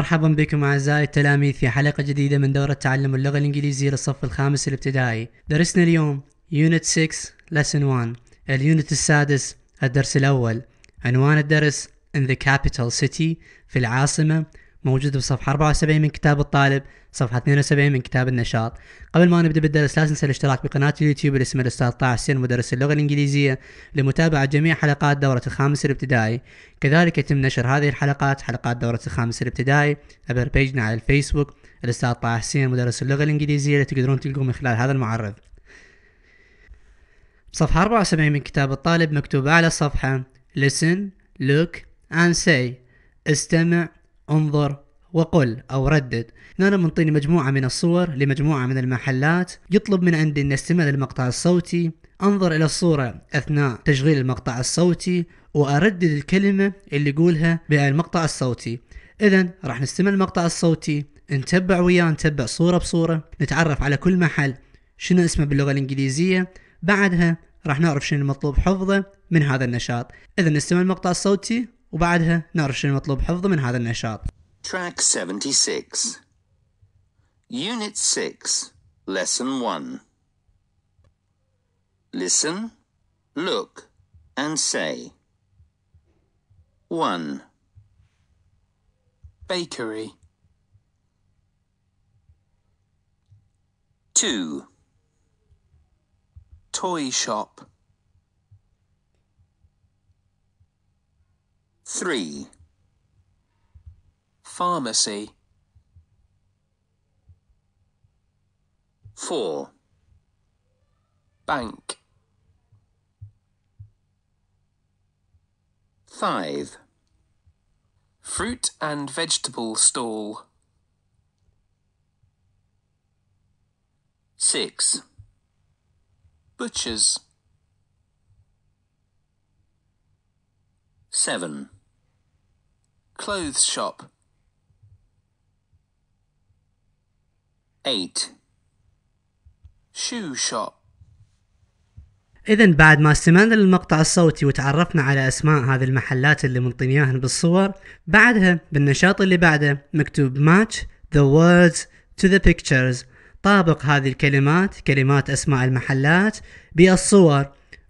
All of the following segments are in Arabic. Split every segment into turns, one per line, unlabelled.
مرحبا بكم أعزائي التلاميذ في حلقة جديدة من دورة تعلم اللغة الإنجليزية للصف الخامس الابتدائي درسنا اليوم يونت 6 لسن 1 اليونت السادس الدرس الأول عنوان الدرس In the Capital City في العاصمة موجود بصفحة 74 من كتاب الطالب صفحة 72 من كتاب النشاط قبل ما نبدأ بالدرس لا تنسى الاشتراك بقناة اليوتيوب باسم الأستاذ طه حسين مدرس اللغة الإنجليزية لمتابعة جميع حلقات دورة الخامس الابتدائي كذلك يتم نشر هذه الحلقات حلقات دورة الخامس الابتدائي عبر بيجنا على الفيسبوك الأستاذ طه حسين مدرس اللغة الإنجليزية التي تقدرون تلقوه من خلال هذا المعرض صفحة 74 من كتاب الطالب مكتوب على الصفحة listen look and say استمع انظر وقل أو ردد هنا منطيني مجموعة من الصور لمجموعة من المحلات يطلب من عندي أن استمع للمقطع الصوتي أنظر إلى الصورة أثناء تشغيل المقطع الصوتي وأردد الكلمة اللي يقولها بالمقطع الصوتي إذا راح نستمع المقطع الصوتي نتبع وياه نتبع صورة بصورة نتعرف على كل محل شنو اسمه باللغة الإنجليزية بعدها راح نعرف شنو المطلوب حفظه من هذا النشاط إذا نستمع المقطع الصوتي وبعدها نعرف شنو المطلوب حفظه من هذا النشاط
Track 76. Unit 6, Lesson 1. Listen, look, and say. 1. Bakery. 2. Toy shop. 3 pharmacy. 4. Bank. 5. Fruit and vegetable stall. 6. Butchers. 7. Clothes shop. 8 shoe shop
إذا بعد ما استمعنا للمقطع الصوتي وتعرفنا على أسماء هذه المحلات اللي منطيني إياهن بالصور بعدها بالنشاط اللي بعده مكتوب match the words to the pictures طابق هذه الكلمات كلمات أسماء المحلات بالصور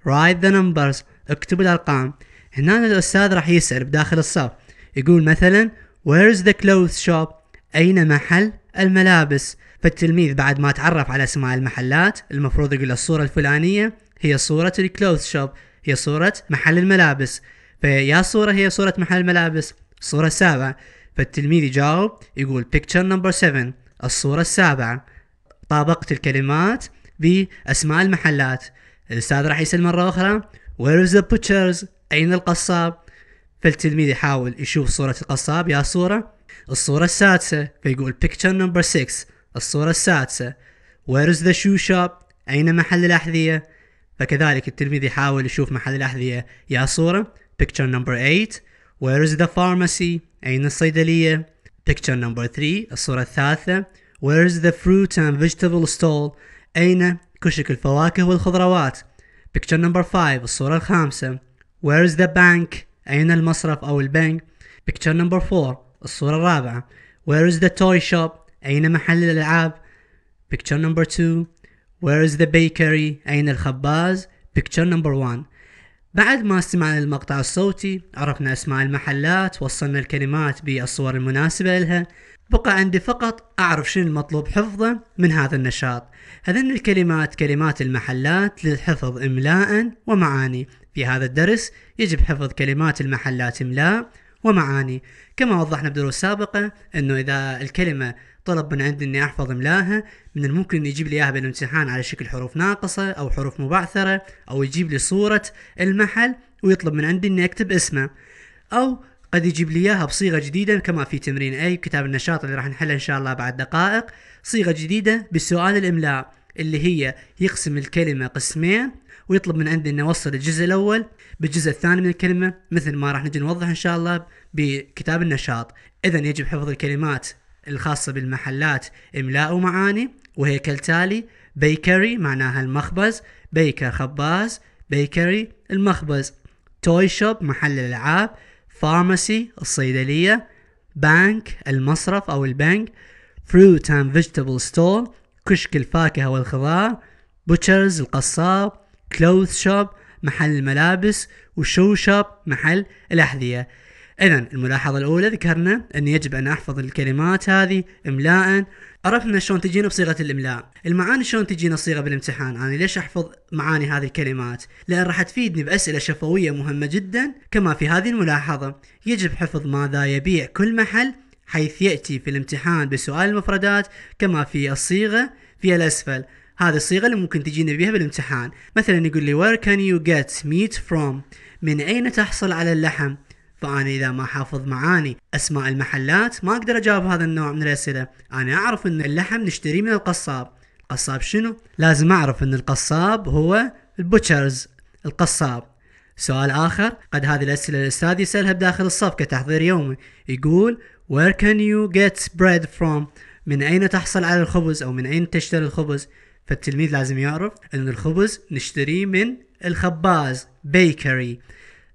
write the numbers اكتب الأرقام هنا الأستاذ راح يسأل بداخل الصف يقول مثلا where is the clothes shop أين محل الملابس فالتلميذ بعد ما تعرف على اسماء المحلات المفروض يقول الصورة الفلانية هي صورة الكلوث شوب هي صورة محل الملابس فيا صورة هي صورة محل الملابس الصورة السابعة فالتلميذ يجاوب يقول picture number 7 الصورة السابعة طابقت الكلمات بأسماء المحلات الأستاذ راح يسأل مرة أخرى where is the butchers أين القصاب فالتلميذ يحاول يشوف صورة القصاب يا صورة الصورة السادسة فيقول picture number 6 الصورة السادسة Where is the shoe shop أين محل الأحذية فكذلك التلميذ يحاول يشوف محل الأحذية يا صورة Picture number 8 Where is the pharmacy أين الصيدلية Picture number 3 الصورة الثالثة Where is the fruit and vegetable stall أين كشك الفواكه والخضروات Picture number 5 الصورة الخامسة Where is the bank أين المصرف أو البنك Picture number 4 الصورة الرابعة Where is the toy shop أين محل الألعاب؟ Picture number two Where is the bakery؟ أين الخباز؟ Picture number one بعد ما استمعنا للمقطع الصوتي عرفنا أسماء المحلات وصلنا الكلمات بالصور المناسبة لها بقى عندي فقط أعرف شنو المطلوب حفظه من هذا النشاط هذين الكلمات كلمات المحلات للحفظ إملاء ومعاني في هذا الدرس يجب حفظ كلمات المحلات إملاء ومعاني كما وضحنا بدروس سابقة أنه إذا الكلمة طلب من عندي اني احفظ املاها من الممكن انه يجيب لي اياها بالامتحان على شكل حروف ناقصه او حروف مبعثره او يجيب لي صوره المحل ويطلب من عندي اني اكتب اسمه او قد يجيب لي اياها بصيغه جديده كما في تمرين اي كتاب النشاط اللي راح نحله ان شاء الله بعد دقائق صيغه جديده بسؤال الاملاء اللي هي يقسم الكلمه قسمين ويطلب من عندي اني اوصل الجزء الاول بالجزء الثاني من الكلمه مثل ما راح نجي نوضح ان شاء الله بكتاب النشاط اذا يجب حفظ الكلمات الخاصة بالمحلات إملاء معاني وهي كالتالي بيكري معناها المخبز بيكر خباز بيكري المخبز توي شوب محل الألعاب فارماسي الصيدلية بانك المصرف أو البنك فروت اند فيجيتابل ستور كشك الفاكهة والخضار بوتشرز القصاب كلوث شوب محل الملابس وشو شوب محل الأحذية اذا الملاحظه الاولى ذكرنا ان يجب ان احفظ الكلمات هذه املاء عرفنا شلون تجينا بصيغه الاملاء المعاني شلون تجينا الصيغه بالامتحان انا ليش احفظ معاني هذه الكلمات لان راح تفيدني باسئله شفويه مهمه جدا كما في هذه الملاحظه يجب حفظ ماذا يبيع كل محل حيث ياتي في الامتحان بسؤال المفردات كما في الصيغه في الاسفل هذه الصيغه اللي ممكن تجينا بها بالامتحان مثلا يقول لي where can you get meat from من اين تحصل على اللحم فأنا إذا ما حافظ معاني أسماء المحلات ما أقدر أجاوب هذا النوع من الأسئلة أنا أعرف أن اللحم نشتريه من القصاب القصاب شنو؟ لازم أعرف أن القصاب هو البوتشرز القصاب سؤال آخر قد هذه الأسئلة الأستاذ يسألها بداخل الصف كتحضير يومي يقول Where can you get bread from؟ من أين تحصل على الخبز أو من أين تشتري الخبز؟ فالتلميذ لازم يعرف أن الخبز نشتريه من الخباز بيكري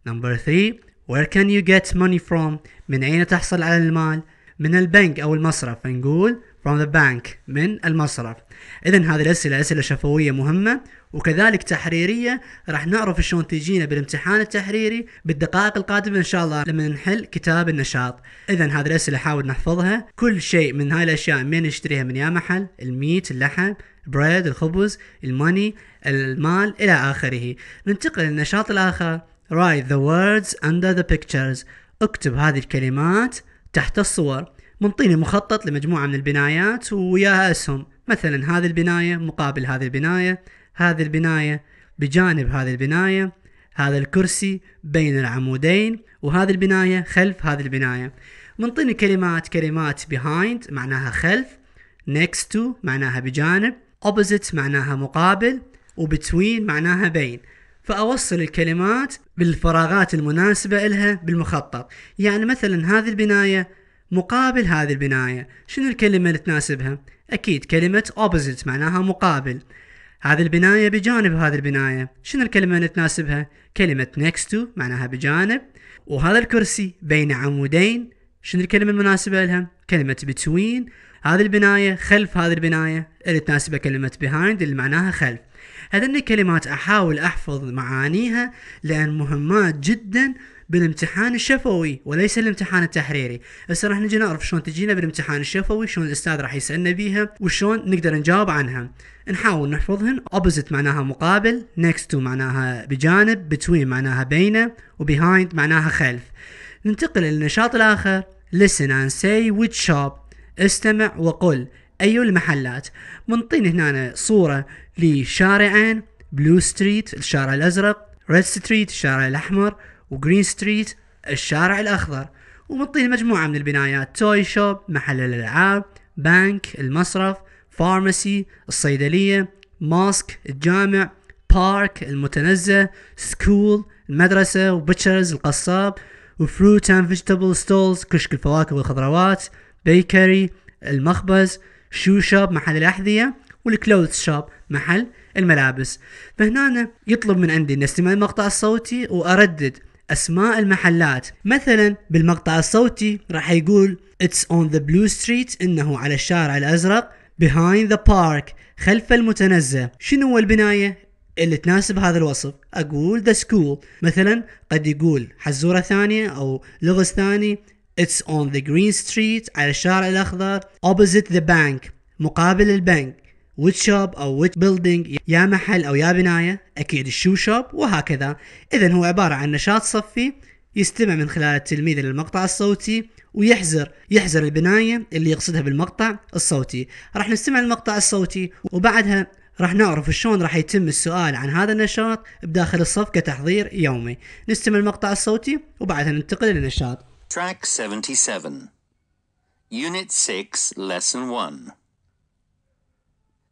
نمبر 3 Where can you get money from من أين تحصل على المال من البنك أو المصرف فنقول from the bank من المصرف إذا هذه الأسئلة أسئلة شفوية مهمة وكذلك تحريرية راح نعرف شلون تجينا بالامتحان التحريري بالدقائق القادمة إن شاء الله لما نحل كتاب النشاط إذا هذه الأسئلة حاول نحفظها كل شيء من هاي الأشياء من نشتريها من يا محل الميت اللحم بريد الخبز الماني المال إلى آخره ننتقل للنشاط الآخر write the words under the pictures اكتب هذه الكلمات تحت الصور منطيني مخطط لمجموعة من البنايات وياها اسهم مثلا هذه البناية مقابل هذه البناية هذه البناية بجانب هذه البناية هذا الكرسي بين العمودين وهذه البناية خلف هذه البناية منطيني كلمات كلمات behind معناها خلف next to معناها بجانب opposite معناها مقابل وبتوين معناها بين فأوصل الكلمات بالفراغات المناسبة إلها بالمخطط يعني مثلا هذه البناية مقابل هذه البناية شنو الكلمة اللي تناسبها أكيد كلمة opposite معناها مقابل هذه البناية بجانب هذه البناية شنو الكلمة اللي تناسبها كلمة next to معناها بجانب وهذا الكرسي بين عمودين شنو الكلمة المناسبة لها كلمة between هذه البناية خلف هذه البناية اللي تناسبها كلمة behind اللي معناها خلف هذني كلمات أحاول أحفظ معانيها لأن مهمات جدا بالامتحان الشفوي وليس الامتحان التحريري بس راح نجي نعرف شلون تجينا بالامتحان الشفوي شلون الاستاذ راح يسالنا بيها وشلون نقدر نجاوب عنها نحاول نحفظهن opposite معناها مقابل next to معناها بجانب between معناها بينه وبيهايند معناها خلف ننتقل للنشاط الاخر listen and say which shop استمع وقل اي المحلات منطين هنا صورة لشارعين بلو ستريت الشارع الازرق ريد ستريت الشارع الاحمر وجرين ستريت الشارع الاخضر ومطين مجموعة من البنايات توي شوب محل الالعاب بنك المصرف فارماسي الصيدلية ماسك الجامع بارك المتنزه سكول المدرسة وبتشرز القصاب وفروت اند فيجيتابل ستولز كشك الفواكه والخضروات بيكري المخبز شو شوب محل الأحذية والكلوث شوب محل الملابس فهنا يطلب من عندي اني استمع المقطع الصوتي وأردد أسماء المحلات مثلا بالمقطع الصوتي راح يقول It's on the blue street إنه على الشارع الأزرق behind the park خلف المتنزه شنو هو البناية اللي تناسب هذا الوصف أقول the school مثلا قد يقول حزورة ثانية أو لغز ثاني It's on the green street على الشارع الأخضر opposite the bank مقابل البنك ويت شوب او ويت بيلدينج يا محل او يا بنايه اكيد الشو شوب وهكذا اذا هو عباره عن نشاط صفي يستمع من خلال التلميذ للمقطع الصوتي ويحزر يحزر البنايه اللي يقصدها بالمقطع الصوتي راح نستمع للمقطع الصوتي وبعدها راح نعرف شلون راح يتم السؤال عن هذا النشاط بداخل الصف كتحضير يومي نستمع المقطع الصوتي وبعدها ننتقل للنشاط
Track 77 Unit 6 Lesson 1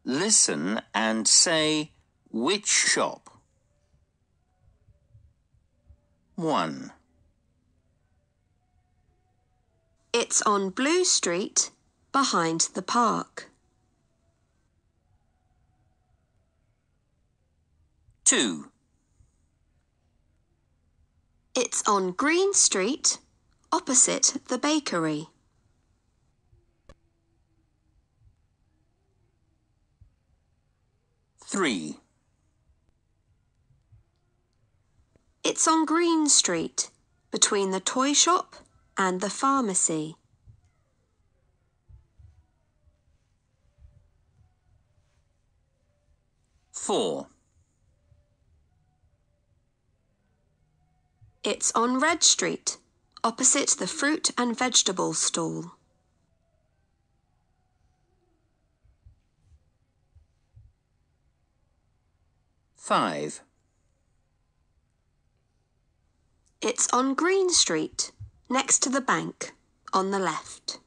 Listen and say which shop. 1. It's on Blue Street, behind the park. 2. It's on Green Street, opposite the bakery. 3. It's on Green Street, between the toy shop and the pharmacy. Four. It's on Red Street, opposite the fruit and vegetable stall. 5. It's on Green Street, next to the bank, on the left.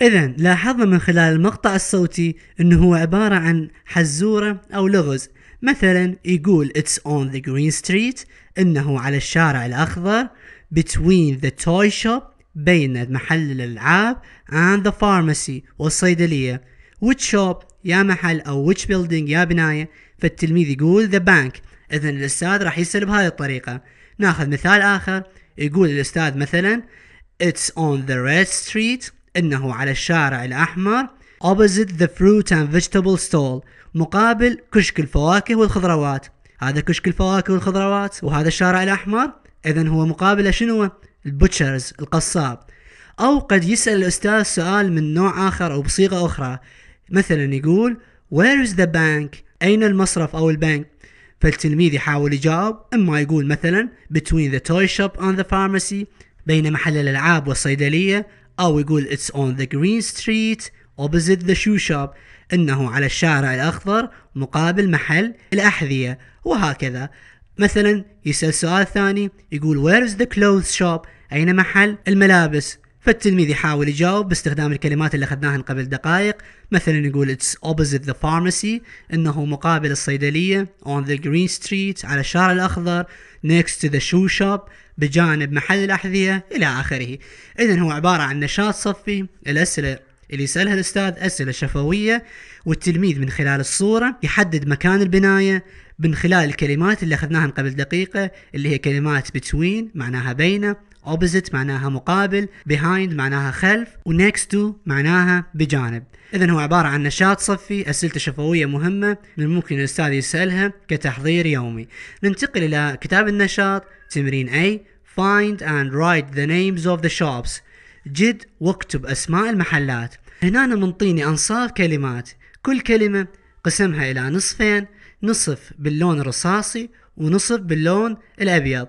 إذا لاحظنا من خلال المقطع الصوتي أنه هو عبارة عن حزورة أو لغز مثلا يقول It's on the green street إنه على الشارع الأخضر Between the toy shop بين محل الألعاب and the pharmacy والصيدلية which shop يا محل أو which building يا بناية فالتلميذ يقول the bank إذا الأستاذ راح يسأل بهذه الطريقة ناخذ مثال آخر يقول الأستاذ مثلا It's on the red street إنه على الشارع الأحمر opposite the fruit and vegetable stall مقابل كشك الفواكه والخضروات هذا كشك الفواكه والخضروات وهذا الشارع الأحمر إذا هو مقابله شنو البوتشرز القصاب أو قد يسأل الأستاذ سؤال من نوع آخر أو بصيغة أخرى مثلا يقول Where is the bank؟ أين المصرف أو البنك؟ فالتلميذ يحاول يجاوب إما يقول مثلا Between the toy shop and the pharmacy بين محل الألعاب والصيدلية أو يقول It's on the green street opposite the shoe shop إنه على الشارع الأخضر مقابل محل الأحذية وهكذا مثلا يسأل سؤال ثاني يقول وير is ذا clothes شوب أين محل الملابس فالتلميذ يحاول يجاوب باستخدام الكلمات اللي أخذناها قبل دقائق مثلا يقول it's opposite the pharmacy إنه مقابل الصيدلية on the green street على الشارع الأخضر next to the shoe shop بجانب محل الأحذية إلى آخره إذا هو عبارة عن نشاط صفي الأسئلة اللي يسألها الأستاذ أسئلة شفوية والتلميذ من خلال الصورة يحدد مكان البناية من خلال الكلمات اللي اخذناها من قبل دقيقة اللي هي كلمات between معناها بين opposite معناها مقابل behind معناها خلف و next to معناها بجانب إذا هو عبارة عن نشاط صفي أسئلة شفوية مهمة من الممكن الأستاذ يسألها كتحضير يومي ننتقل إلى كتاب النشاط تمرين A Find and write the names of the shops جد واكتب أسماء المحلات هنا منطيني أنصاف كلمات كل كلمة قسمها إلى نصفين نصف باللون الرصاصي ونصف باللون الأبيض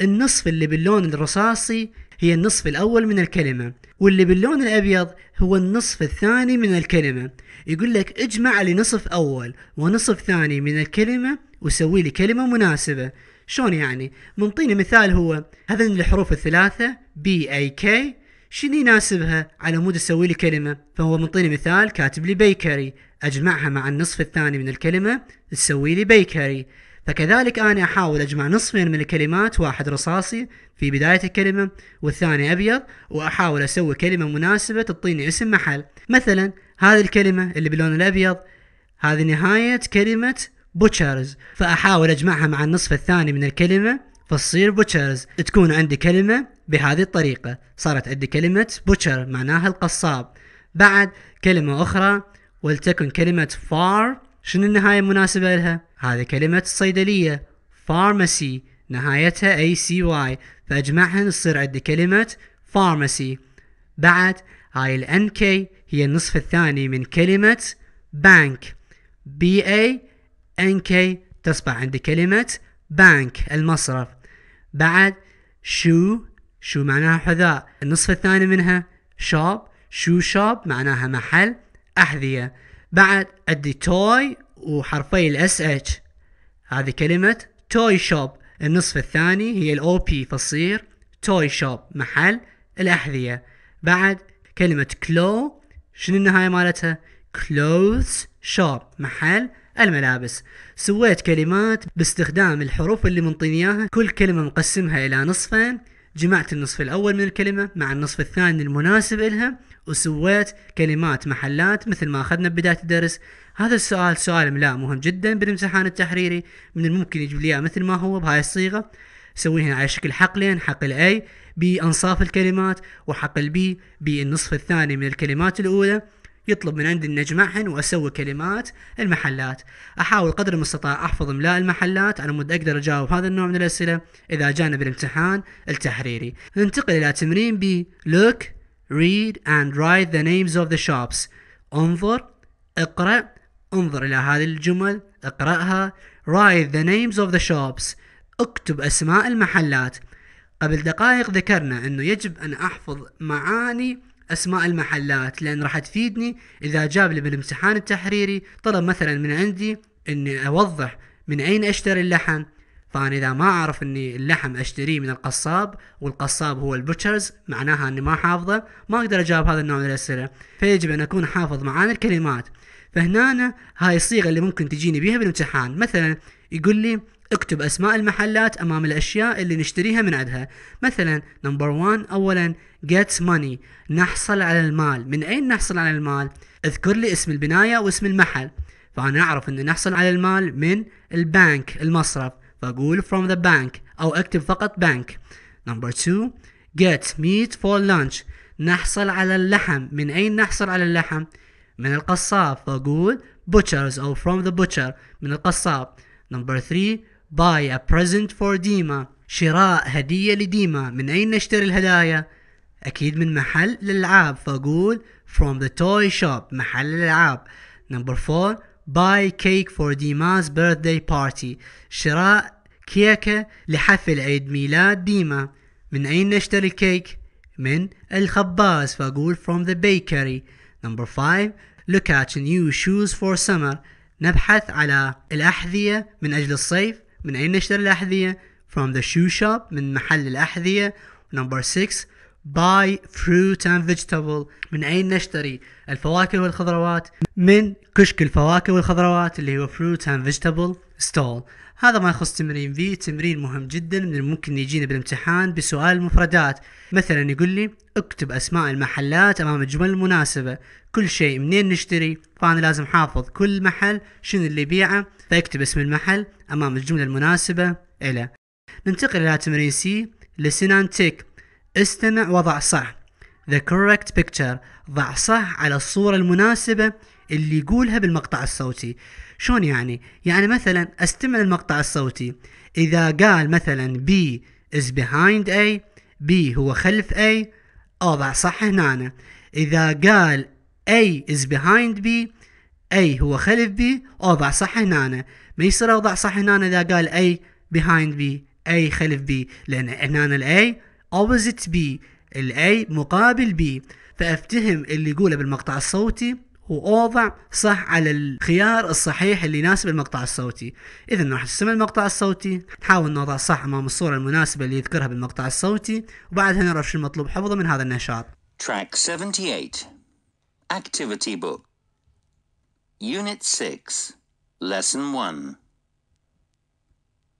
النصف اللي باللون الرصاصي هي النصف الأول من الكلمة واللي باللون الأبيض هو النصف الثاني من الكلمة يقول لك اجمع لي نصف أول ونصف ثاني من الكلمة وسوي لي كلمة مناسبة شلون يعني منطيني مثال هو هذين الحروف الثلاثة بي اي كي شنو يناسبها على مود اسوي لي كلمه فهو منطيني مثال كاتب لي بيكري أجمعها مع النصف الثاني من الكلمة تسوي لي بيكري فكذلك أنا أحاول أجمع نصفين من الكلمات واحد رصاصي في بداية الكلمة والثاني أبيض وأحاول أسوي كلمة مناسبة تعطيني اسم محل مثلا هذه الكلمة اللي باللون الأبيض هذه نهاية كلمة بوتشرز فأحاول أجمعها مع النصف الثاني من الكلمة فتصير بوتشرز تكون عندي كلمة بهذه الطريقة صارت عندي كلمة بوتشر معناها القصاب بعد كلمة أخرى ولتكن كلمة فار شنو النهاية المناسبة لها؟ هذه كلمة الصيدلية فارماسي نهايتها اي سي واي فاجمعهن تصير عندي كلمة فارماسي بعد هاي الان NK هي النصف الثاني من كلمة بانك BA NK تصبح عندي كلمة بانك المصرف بعد شو شو معناها حذاء النصف الثاني منها شوب شو شوب معناها محل أحذية بعد عندي توي وحرفي الاس اتش هذه كلمة توي شوب النصف الثاني هي الاو بي فصير توي شوب محل الأحذية بعد كلمة كلو شنو النهاية مالتها كلوز شوب محل الملابس سويت كلمات باستخدام الحروف اللي منطيني اياها كل كلمة مقسمها الى نصفين جمعت النصف الأول من الكلمة مع النصف الثاني المناسب إلها وسويت كلمات محلات مثل ما أخذنا ببداية الدرس هذا السؤال سؤال إملاء مهم جدا بالامتحان التحريري من الممكن يجيب لي مثل ما هو بهاي الصيغة سويها على شكل حقلين حقل يعني A بأنصاف الكلمات وحقل B بالنصف الثاني من الكلمات الأولى يطلب من عندي نجمعهن اجمعهن واسوي كلمات المحلات احاول قدر المستطاع احفظ املاء المحلات على مود اقدر اجاوب هذا النوع من الاسئله اذا جانا بالامتحان التحريري ننتقل الى تمرين ب look read and write the names of the shops انظر اقرأ انظر إلى هذه الجمل اقرأها write the names of the shops اكتب أسماء المحلات قبل دقائق ذكرنا أنه يجب أن أحفظ معاني اسماء المحلات لان راح تفيدني اذا جاب لي بالامتحان التحريري طلب مثلا من عندي اني اوضح من اين اشتري اللحم فانا اذا ما اعرف اني اللحم اشتريه من القصاب والقصاب هو البوتشرز معناها اني ما حافظه ما اقدر اجاوب هذا النوع من الاسئله فيجب ان اكون حافظ معاني الكلمات فهنا هاي الصيغه اللي ممكن تجيني بيها بالامتحان مثلا يقول لي اكتب اسماء المحلات امام الاشياء اللي نشتريها من عندها مثلا نمبر 1 اولا get money نحصل على المال من اين نحصل على المال اذكر لي اسم البناية واسم المحل فانا اعرف ان نحصل على المال من البنك المصرف فاقول from the bank او اكتب فقط bank نمبر 2 get meat for lunch نحصل على اللحم من اين نحصل على اللحم من القصاب فاقول butchers او from the butcher من القصاب نمبر 3 Buy a present for ديما شراء هدية لديما من أين نشتري الهدايا؟ أكيد من محل الألعاب فأقول from the toy shop محل الألعاب number four buy cake for ديما's birthday party شراء كيكة لحفل عيد ميلاد ديما من أين نشتري الكيك؟ من الخباز فأقول from the bakery number five look at new shoes for summer نبحث على الأحذية من أجل الصيف من أين نشتري الأحذية from the shoe shop من محل الأحذية number 6 buy fruit and vegetable من أين نشتري الفواكه والخضروات من كشك الفواكه والخضروات اللي هو fruit and vegetable stall هذا ما يخص تمرين في تمرين مهم جدا من الممكن يجينا بالامتحان بسؤال المفردات مثلا يقول لي اكتب اسماء المحلات امام الجمل المناسبه كل شيء منين نشتري فانا لازم حافظ كل محل شنو اللي يبيعه فاكتب اسم المحل امام الجمله المناسبه الى ننتقل الى تمرين سي لسنان تيك استمع وضع صح the correct picture ضع صح على الصورة المناسبة اللي يقولها بالمقطع الصوتي شلون يعني؟ يعني مثلا استمع للمقطع الصوتي إذا قال مثلا بي از بيهايند اي بي هو خلف اي أوضع صح هنا إذا قال اي از بيهايند بي اي هو خلف بي أوضع صح هنا ما يصير أوضع صح هنا إذا قال اي بيهايند بي اي خلف بي لأن هنا ال A opposite بي ال مقابل بي فأفتهم اللي يقوله بالمقطع الصوتي واوضع صح على الخيار الصحيح اللي يناسب المقطع الصوتي اذا راح نسمع المقطع الصوتي نحاول نوضع صح امام الصورة المناسبة اللي يذكرها بالمقطع الصوتي وبعدها نعرف شو المطلوب حفظه من هذا النشاط
Track 78 Activity Book Unit 6 Lesson 1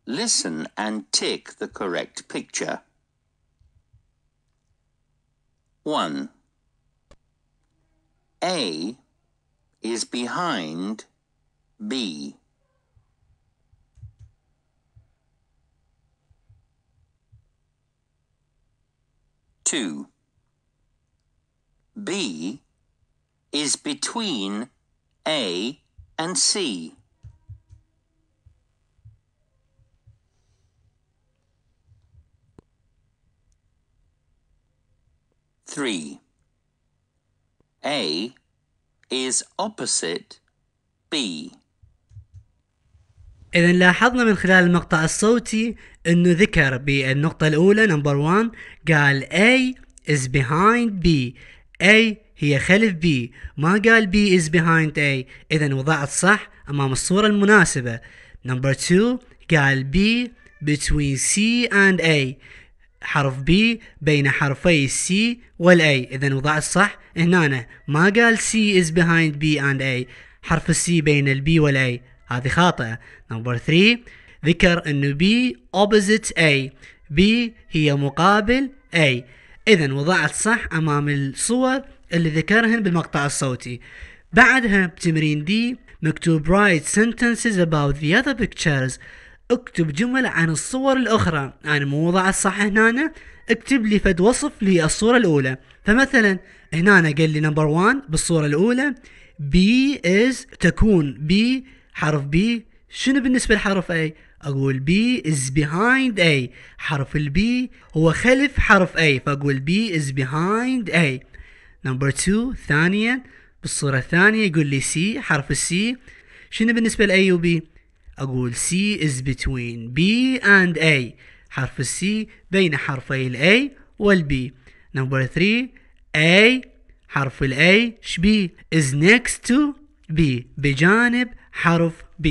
Listen and tick the correct picture. 1 A is behind B. Two. B is between A and C. Three. A is opposite B.
إذا لاحظنا من خلال المقطع الصوتي أنه ذكر بالنقطة الأولى نمبر 1 قال A is behind B A هي خلف B ما قال B is behind A إذا وضعت صح أمام الصورة المناسبة نمبر 2 قال B between C and A حرف بي بين حرفي سي والاي اذا وضع الصح هنا ما قال سي is behind B and A حرف السي بين البي والاي هذه خاطئة نمبر 3 ذكر انه B opposite A B هي مقابل A اذا وضعت صح امام الصور اللي ذكرهن بالمقطع الصوتي بعدها بتمرين دي مكتوب write sentences about the other pictures اكتب جمل عن الصور الاخرى عن يعني الموضع الصح هنا اكتب لي فد وصف للصورة الاولى فمثلا هنا قال لي نمبر 1 بالصورة الاولى بي از تكون بي حرف بي شنو بالنسبة لحرف اي اقول بي از بيهايند اي حرف البي هو خلف حرف اي فاقول بي از بيهايند اي نمبر 2 ثانيا بالصورة الثانية يقول لي سي حرف السي شنو بالنسبة لاي وبي أقول C is between B and A حرف السي بين حرفي ال A وال B نمبر 3 A حرف ال A شبيه is next to B بجانب حرف B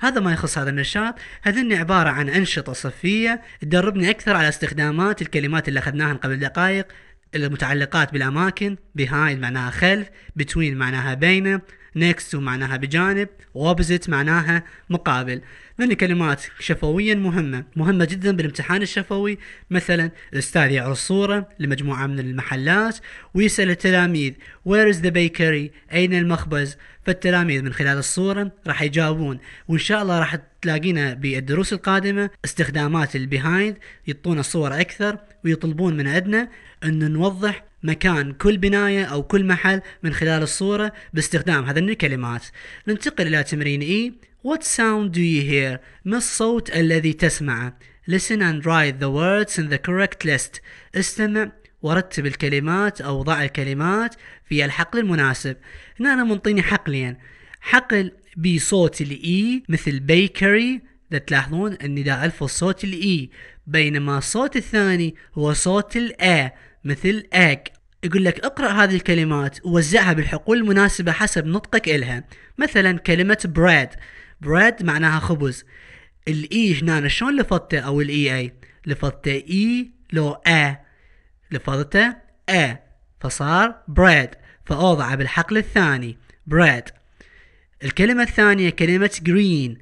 هذا ما يخص هذا النشاط هذني عبارة عن أنشطة صفية تدربني أكثر على استخدامات الكلمات اللي أخذناها قبل دقائق المتعلقات بالأماكن behind معناها خلف between معناها بين next معناها بجانب وابزت معناها مقابل من كلمات شفويا مهمة مهمة جدا بالامتحان الشفوي مثلا الأستاذ يعرض صورة لمجموعة من المحلات ويسأل التلاميذ where is the bakery أين المخبز فالتلاميذ من خلال الصورة راح يجاوبون وإن شاء الله راح تلاقينا بالدروس القادمة استخدامات البيهايند يعطونا صور أكثر ويطلبون من عندنا أن نوضح مكان كل بناية أو كل محل من خلال الصورة باستخدام هذه الكلمات ننتقل إلى تمرين E What sound do you hear؟ ما الصوت الذي تسمعه؟ Listen and write the words in the correct list استمع ورتب الكلمات أو ضع الكلمات في الحقل المناسب هنا أنا منطيني حقلين حقل بصوت الإي e مثل بيكري إذا تلاحظون النداء ألف e. صوت الإي بينما الصوت الثاني هو صوت الأ مثل egg يقول لك اقرأ هذه الكلمات ووزعها بالحقول المناسبة حسب نطقك إلها مثلا كلمة bread bread معناها خبز الاي e هنا شلون لفظته او الاي اي e لفظته اي e لو ا لفظته ا فصار bread فأوضعه بالحقل الثاني bread الكلمة الثانية كلمة green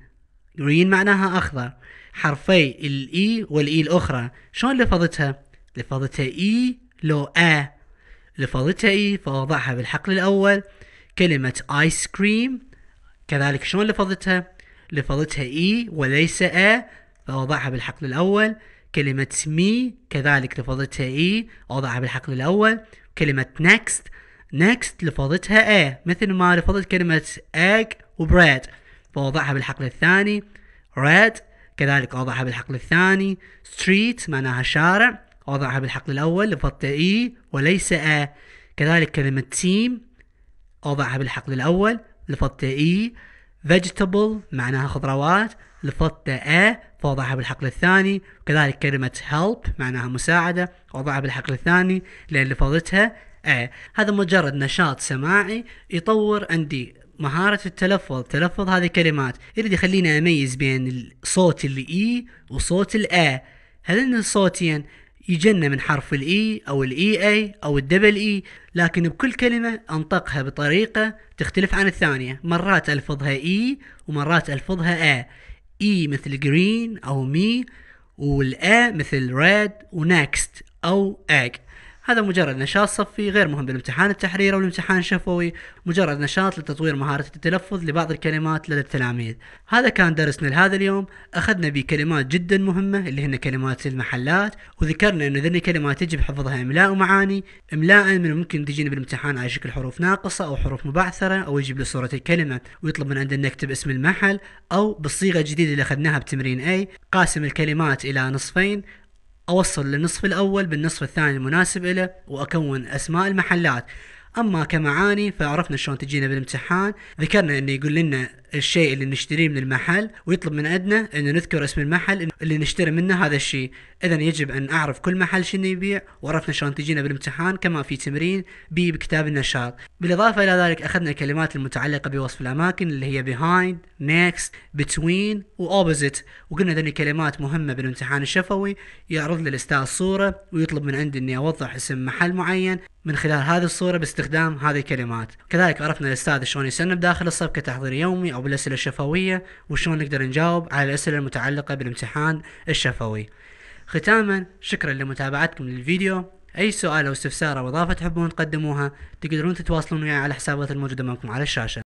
green معناها أخضر حرفي الإي والإي الأخرى شلون لفظتها؟ لفظتها إي لو آ لفظتها إي فوضعها بالحقل الأول كلمة آيس كريم كذلك شلون لفظتها لفظتها إي وليس آ فوضعها بالحقل الأول كلمة مي كذلك لفظتها إي وضعها بالحقل الأول كلمة next next لفظتها A مثل ما لفظت كلمة egg وبريد فوضعها بالحقل الثاني red كذلك وضعها بالحقل الثاني street معناها شارع وضعها بالحقل الأول لفضل إي وليس آ كذلك كلمة سيم وضعها بالحقل الأول لفضل إي فيجيتابل معناها خضروات لفظت أ فوضعها بالحقل الثاني وكذلك كلمة help معناها مساعدة وضعها بالحقل الثاني لأن لفظتها أ هذا مجرد نشاط سماعي يطور عندي مهارة التلفظ تلفظ هذه الكلمات يريد يخليني أميز بين صوت الإي e وصوت الأ هذين الصوتين يجن من حرف الاي e او الاي اي e او الدبل اي e، لكن بكل كلمة انطقها بطريقة تختلف عن الثانية مرات الفظها اي ومرات الفظها ا اي مثل جرين او مي والا مثل ريد وناكست او اج هذا مجرد نشاط صفي غير مهم بالامتحان التحريري أو الامتحان الشفوي مجرد نشاط لتطوير مهارة التلفظ لبعض الكلمات لدى التلاميذ هذا كان درسنا لهذا اليوم أخذنا به كلمات جدا مهمة اللي هن كلمات المحلات وذكرنا أن ذني كلمات يجب حفظها إملاء ومعاني إملاء من ممكن تجيني بالامتحان على شكل حروف ناقصة أو حروف مبعثرة أو يجيب لي صورة الكلمة ويطلب من عندنا نكتب اسم المحل أو بالصيغة الجديدة اللي أخذناها بتمرين اي قاسم الكلمات إلى نصفين أوصل للنصف الأول بالنصف الثاني المناسب له وأكون أسماء المحلات أما كمعاني فعرفنا شلون تجينا بالامتحان ذكرنا أنه يقول لنا الشيء اللي نشتريه من المحل ويطلب من عندنا ان نذكر اسم المحل اللي نشتري منه هذا الشيء اذا يجب ان اعرف كل محل شنو يبيع وعرفنا شلون تجينا بالامتحان كما في تمرين بي بكتاب النشاط بالاضافه الى ذلك اخذنا الكلمات المتعلقه بوصف الاماكن اللي هي behind next between وأوبوزيت وقلنا ذني كلمات مهمه بالامتحان الشفوي يعرض لي الاستاذ صوره ويطلب من عندي اني اوضح اسم محل معين من خلال هذه الصوره باستخدام هذه الكلمات كذلك عرفنا الاستاذ شلون يسلم داخل الصف كتحضير يومي او بالاسئله الشفويه وشلون نقدر نجاوب على الاسئله المتعلقه بالامتحان الشفوي ختاما شكرا لمتابعتكم للفيديو اي سؤال او استفسار او اضافه تحبون تقدموها تقدرون تتواصلون معي على حسابات الموجوده معكم على الشاشه